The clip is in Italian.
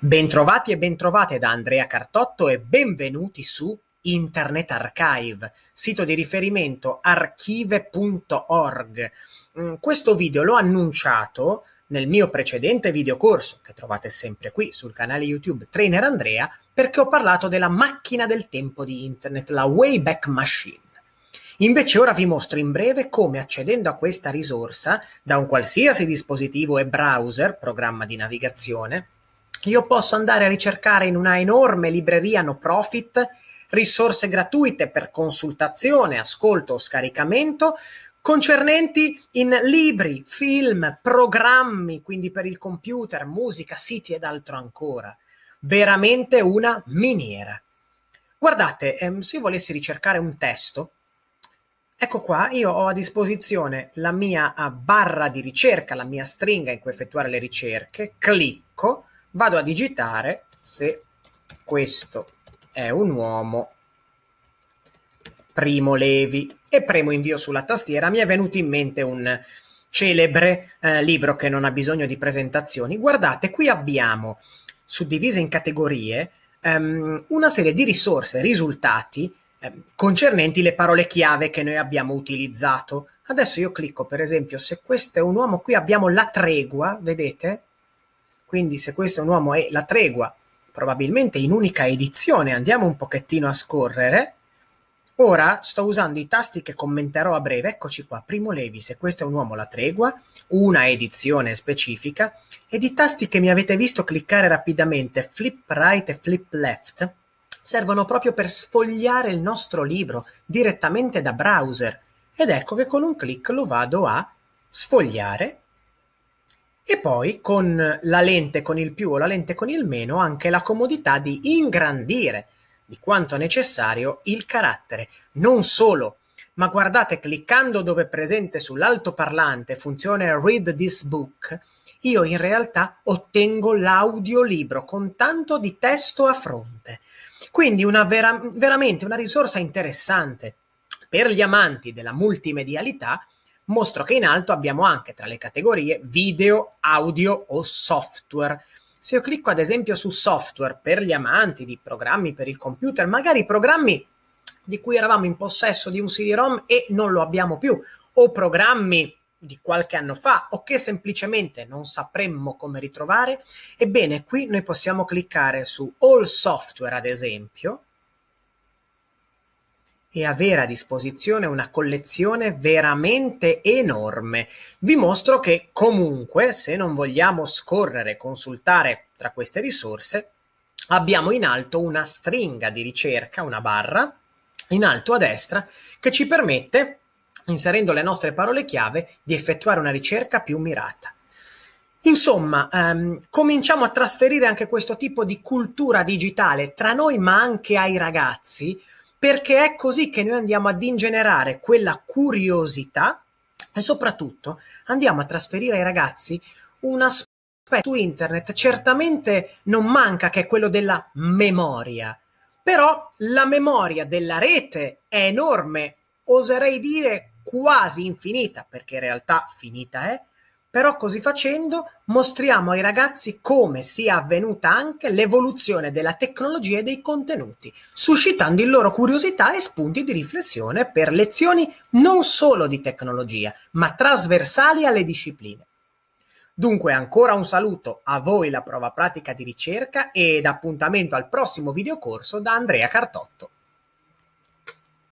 Bentrovati e bentrovate da Andrea Cartotto e benvenuti su Internet Archive, sito di riferimento archive.org. Mm, questo video l'ho annunciato nel mio precedente videocorso, che trovate sempre qui sul canale YouTube Trainer Andrea, perché ho parlato della macchina del tempo di Internet, la Wayback Machine. Invece ora vi mostro in breve come accedendo a questa risorsa da un qualsiasi dispositivo e browser, programma di navigazione, che io possa andare a ricercare in una enorme libreria no profit risorse gratuite per consultazione, ascolto o scaricamento concernenti in libri, film, programmi, quindi per il computer, musica, siti ed altro ancora. Veramente una miniera. Guardate, ehm, se io volessi ricercare un testo, ecco qua, io ho a disposizione la mia ah, barra di ricerca, la mia stringa in cui effettuare le ricerche, clicco, vado a digitare se questo è un uomo Primo Levi e premo invio sulla tastiera, mi è venuto in mente un celebre eh, libro che non ha bisogno di presentazioni. Guardate, qui abbiamo suddivise in categorie ehm, una serie di risorse, risultati ehm, concernenti le parole chiave che noi abbiamo utilizzato. Adesso io clicco, per esempio, se questo è un uomo, qui abbiamo la tregua, vedete? Quindi se questo è un uomo è la tregua, probabilmente in unica edizione, andiamo un pochettino a scorrere. Ora sto usando i tasti che commenterò a breve, eccoci qua, Primo Levi, se questo è un uomo la tregua, una edizione specifica, ed i tasti che mi avete visto cliccare rapidamente, flip right e flip left, servono proprio per sfogliare il nostro libro direttamente da browser, ed ecco che con un clic lo vado a sfogliare e poi con la lente con il più o la lente con il meno anche la comodità di ingrandire di quanto necessario il carattere, non solo ma guardate, cliccando dove è presente sull'altoparlante funzione Read this book, io in realtà ottengo l'audiolibro con tanto di testo a fronte. Quindi una vera, veramente una risorsa interessante per gli amanti della multimedialità mostro che in alto abbiamo anche tra le categorie video, audio o software. Se io clicco ad esempio su software per gli amanti di programmi per il computer, magari programmi di cui eravamo in possesso di un CD-ROM e non lo abbiamo più, o programmi di qualche anno fa o che semplicemente non sapremmo come ritrovare, ebbene qui noi possiamo cliccare su All Software ad esempio e avere a disposizione una collezione veramente enorme. Vi mostro che comunque, se non vogliamo scorrere e consultare tra queste risorse, abbiamo in alto una stringa di ricerca, una barra, in alto a destra, che ci permette, inserendo le nostre parole chiave, di effettuare una ricerca più mirata. Insomma, ehm, cominciamo a trasferire anche questo tipo di cultura digitale tra noi, ma anche ai ragazzi, perché è così che noi andiamo ad ingenerare quella curiosità e soprattutto andiamo a trasferire ai ragazzi un aspetto su internet certamente non manca che è quello della memoria però la memoria della rete è enorme oserei dire quasi infinita perché in realtà finita è però così facendo mostriamo ai ragazzi come sia avvenuta anche l'evoluzione della tecnologia e dei contenuti, suscitando in loro curiosità e spunti di riflessione per lezioni non solo di tecnologia, ma trasversali alle discipline. Dunque ancora un saluto a voi la prova pratica di ricerca ed appuntamento al prossimo videocorso da Andrea Cartotto.